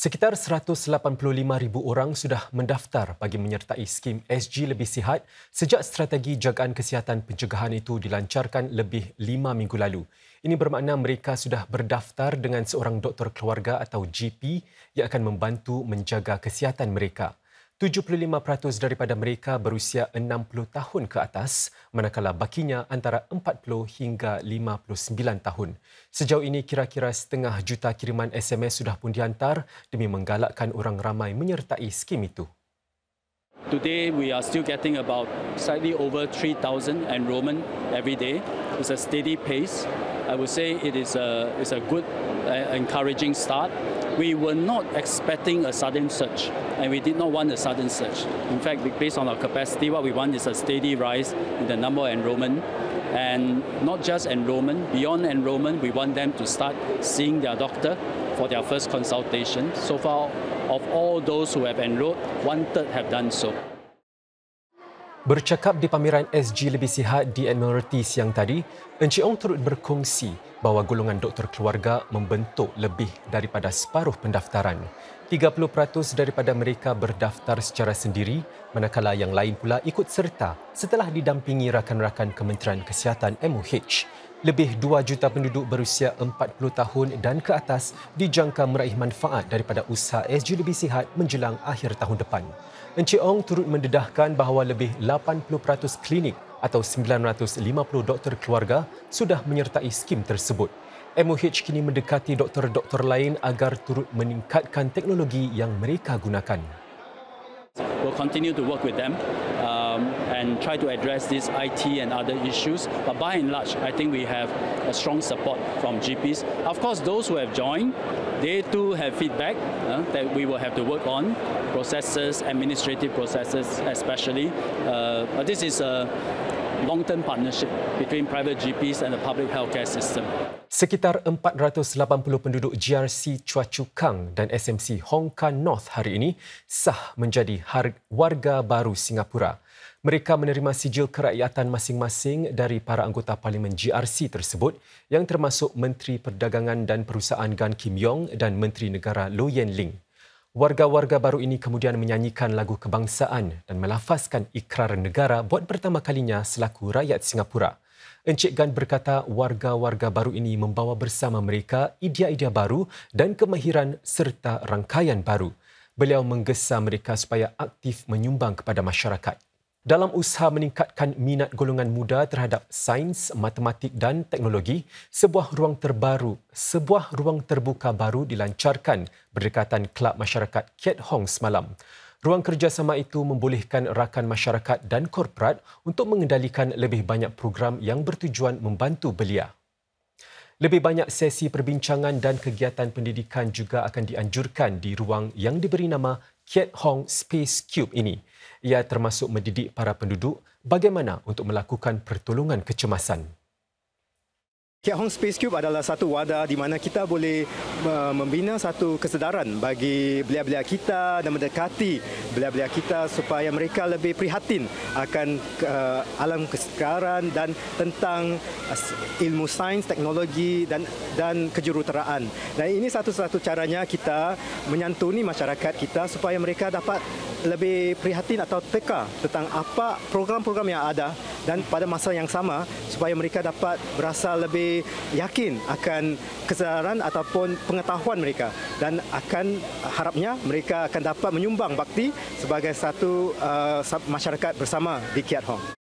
Sekitar 185,000 orang sudah mendaftar bagi menyertai skim SG Lebih Sihat sejak strategi jagaan kesihatan pencegahan itu dilancarkan lebih lima minggu lalu. Ini bermakna mereka sudah berdaftar dengan seorang doktor keluarga atau GP yang akan membantu menjaga kesihatan mereka. 75% daripada mereka berusia 60 tahun ke atas, manakala bakinya antara 40 hingga 59 tahun. Sejauh ini, kira-kira setengah juta kiriman SMS sudah pun dihantar demi menggalakkan orang ramai menyertai skim itu. Today we are still getting about slightly over 3,000 enrollment every day. It's a steady pace. I would say it is a it's a good uh, encouraging start. we were not expecting a sudden surge, and we did not want a sudden surge. In fact, based on our capacity, what we want is a steady rise in the number of enrollment, and not just enrollment, beyond enrollment, we want them to start seeing their doctor for their first consultation. So far, of all those who have enrolled, one third have done so. Bercakap di pameran SG Lebih Sihat di Admiralty siang tadi, Encik Ong turut berkongsi bahawa golongan doktor keluarga membentuk lebih daripada separuh pendaftaran. 30% daripada mereka berdaftar secara sendiri, manakala yang lain pula ikut serta setelah didampingi rakan-rakan Kementerian Kesihatan MOH. Lebih 2 juta penduduk berusia 40 tahun dan ke atas dijangka meraih manfaat daripada usaha SG Lebih Sihat menjelang akhir tahun depan. Encik Ong turut mendedahkan bahawa lebih 80% klinik atau 950 doktor keluarga sudah menyertai skim tersebut. MOH kini mendekati doktor-doktor lain agar turut meningkatkan teknologi yang mereka gunakan. We'll continue to work with them. Uh um, and try to address these IT and other issues. But by and large, I think we have a strong support from GPs. Of course, those who have joined, they too have feedback uh, that we will have to work on, processes, administrative processes especially. Uh, but this is a long-term partnership between private GPs and the public healthcare system. Sekitar 480 penduduk GRC Chua Chu Kang dan SMC Hong Kong North hari ini sah menjadi warga baru Singapura. Mereka menerima sijil kerakyatan masing-masing dari para anggota Parlimen GRC tersebut yang termasuk Menteri Perdagangan dan Perusahaan Gan Kim Yong dan Menteri Negara Lo Yen Ling. Warga-warga baru ini kemudian menyanyikan lagu kebangsaan dan melafazkan ikrar negara buat pertama kalinya selaku rakyat Singapura. Encik Gan berkata warga-warga baru ini membawa bersama mereka idea-idea baru dan kemahiran serta rangkaian baru. Beliau menggesa mereka supaya aktif menyumbang kepada masyarakat. Dalam usaha meningkatkan minat golongan muda terhadap sains, matematik dan teknologi, sebuah ruang terbaru, sebuah ruang terbuka baru dilancarkan berdekatan Kelab Masyarakat Kiat Hong semalam. Ruang kerjasama itu membolehkan rakan masyarakat dan korporat untuk mengendalikan lebih banyak program yang bertujuan membantu belia. Lebih banyak sesi perbincangan dan kegiatan pendidikan juga akan dianjurkan di ruang yang diberi nama Keat Hong Space Cube ini. Ia termasuk mendidik para penduduk bagaimana untuk melakukan pertolongan kecemasan. Kiat Hong Space Cube adalah satu wadah di mana kita boleh membina satu kesedaran bagi belia-belia kita dan mendekati belia-belia kita supaya mereka lebih prihatin akan alam kesekaran dan tentang ilmu sains, teknologi dan dan kejuruteraan. Dan ini satu-satu caranya kita menyantuni masyarakat kita supaya mereka dapat lebih prihatin atau teka tentang apa program-program yang ada dan pada masa yang sama supaya mereka dapat berasa lebih yakin akan kesedaran ataupun pengetahuan mereka dan akan harapnya mereka akan dapat menyumbang bakti sebagai satu uh, masyarakat bersama di Kiat Hong.